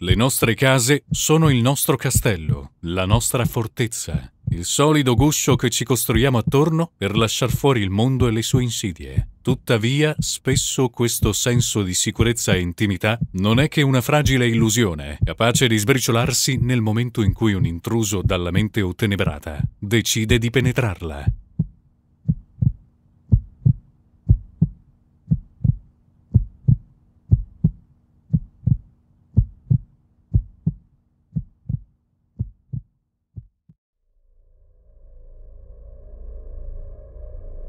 Le nostre case sono il nostro castello, la nostra fortezza, il solido guscio che ci costruiamo attorno per lasciar fuori il mondo e le sue insidie. Tuttavia, spesso questo senso di sicurezza e intimità non è che una fragile illusione, capace di sbriciolarsi nel momento in cui un intruso dalla mente ottenebrata decide di penetrarla.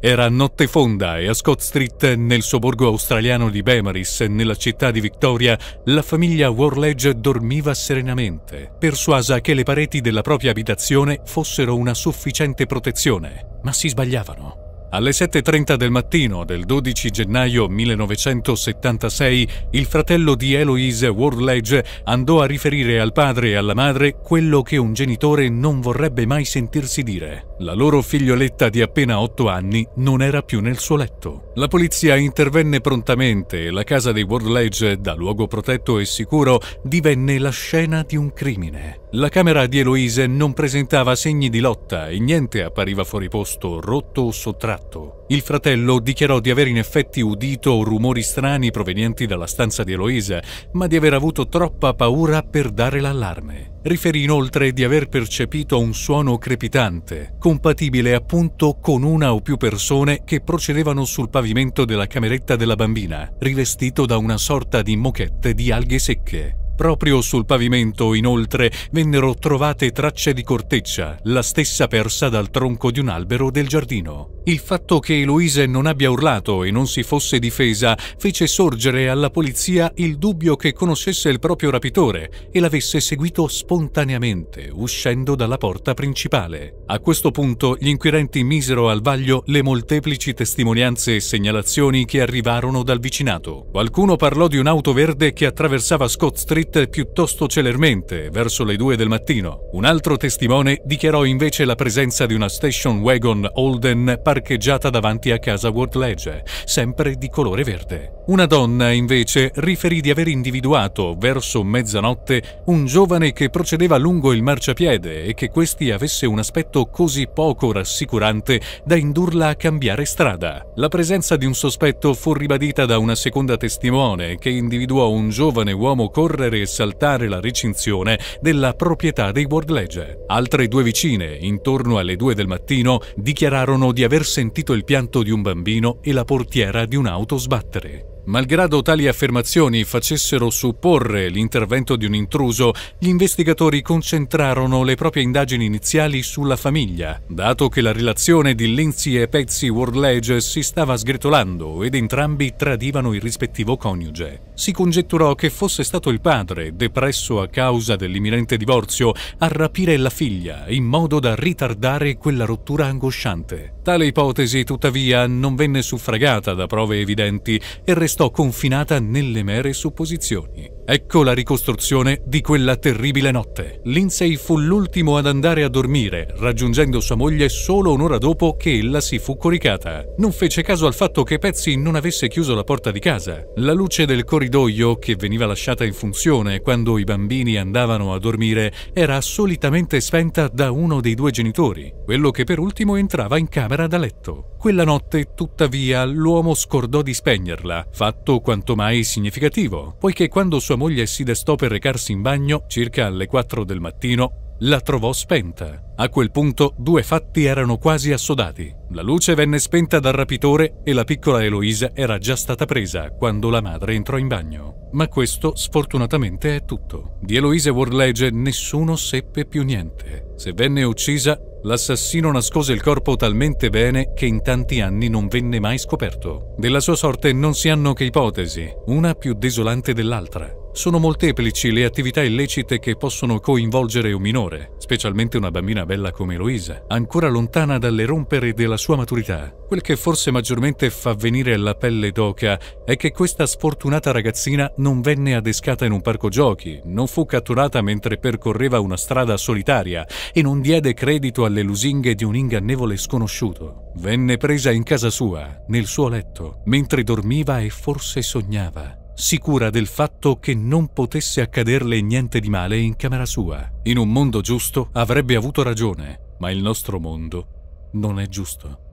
Era notte fonda e a Scott Street, nel sobborgo australiano di Bemaris, nella città di Victoria, la famiglia Warledge dormiva serenamente, persuasa che le pareti della propria abitazione fossero una sufficiente protezione. Ma si sbagliavano. Alle 7.30 del mattino del 12 gennaio 1976 il fratello di Eloise Wardledge andò a riferire al padre e alla madre quello che un genitore non vorrebbe mai sentirsi dire. La loro figlioletta di appena 8 anni non era più nel suo letto. La polizia intervenne prontamente e la casa dei Wardledge, da luogo protetto e sicuro, divenne la scena di un crimine. La camera di Eloise non presentava segni di lotta e niente appariva fuori posto, rotto o sottratto scatto. Il fratello dichiarò di aver in effetti udito rumori strani provenienti dalla stanza di Eloisa, ma di aver avuto troppa paura per dare l'allarme. Riferì inoltre di aver percepito un suono crepitante, compatibile appunto con una o più persone che procedevano sul pavimento della cameretta della bambina, rivestito da una sorta di moquette di alghe secche. Proprio sul pavimento, inoltre, vennero trovate tracce di corteccia, la stessa persa dal tronco di un albero del giardino. Il fatto che Eloise non abbia urlato e non si fosse difesa fece sorgere alla polizia il dubbio che conoscesse il proprio rapitore e l'avesse seguito spontaneamente, uscendo dalla porta principale. A questo punto gli inquirenti misero al vaglio le molteplici testimonianze e segnalazioni che arrivarono dal vicinato. Qualcuno parlò di un'auto verde che attraversava Scott Street sconfitte piuttosto celermente, verso le due del mattino. Un altro testimone dichiarò invece la presenza di una station wagon Holden parcheggiata davanti a casa Wortledge, sempre di colore verde. Una donna invece riferì di aver individuato, verso mezzanotte, un giovane che procedeva lungo il marciapiede e che questi avesse un aspetto così poco rassicurante da indurla a cambiare strada. La presenza di un sospetto fu ribadita da una seconda testimone che individuò un giovane uomo correre e saltare la recinzione della proprietà dei Wordledge. Altre due vicine, intorno alle due del mattino, dichiararono di aver sentito il pianto di un bambino e la portiera di un'auto sbattere. Malgrado tali affermazioni facessero supporre l'intervento di un intruso, gli investigatori concentrarono le proprie indagini iniziali sulla famiglia, dato che la relazione di Lindsay e Patsy Worledge si stava sgretolando ed entrambi tradivano il rispettivo coniuge. Si congetturò che fosse stato il padre, depresso a causa dell'imminente divorzio, a rapire la figlia in modo da ritardare quella rottura angosciante. Tale ipotesi, tuttavia, non venne suffragata da prove evidenti e restò restò confinata nelle mere supposizioni. Ecco la ricostruzione di quella terribile notte. Lindsay fu l'ultimo ad andare a dormire, raggiungendo sua moglie solo un'ora dopo che ella si fu coricata. Non fece caso al fatto che Pezzi non avesse chiuso la porta di casa. La luce del corridoio, che veniva lasciata in funzione quando i bambini andavano a dormire, era solitamente spenta da uno dei due genitori, quello che per ultimo entrava in camera da letto. Quella notte, tuttavia, l'uomo scordò di spegnerla, fatto quanto mai significativo, poiché quando sua moglie si destò per recarsi in bagno circa alle 4 del mattino, la trovò spenta. A quel punto due fatti erano quasi assodati. La luce venne spenta dal rapitore e la piccola Eloisa era già stata presa quando la madre entrò in bagno. Ma questo sfortunatamente è tutto. Di Eloise Worlege nessuno seppe più niente. Se venne uccisa, L'assassino nascose il corpo talmente bene che in tanti anni non venne mai scoperto. Della sua sorte non si hanno che ipotesi, una più desolante dell'altra. Sono molteplici le attività illecite che possono coinvolgere un minore, specialmente una bambina bella come Eloisa, ancora lontana dalle rompere della sua maturità. Quel che forse maggiormente fa venire la pelle d'oca è che questa sfortunata ragazzina non venne adescata in un parco giochi, non fu catturata mentre percorreva una strada solitaria e non diede credito alle lusinghe di un ingannevole sconosciuto. Venne presa in casa sua, nel suo letto, mentre dormiva e forse sognava sicura del fatto che non potesse accaderle niente di male in camera sua. In un mondo giusto avrebbe avuto ragione, ma il nostro mondo non è giusto.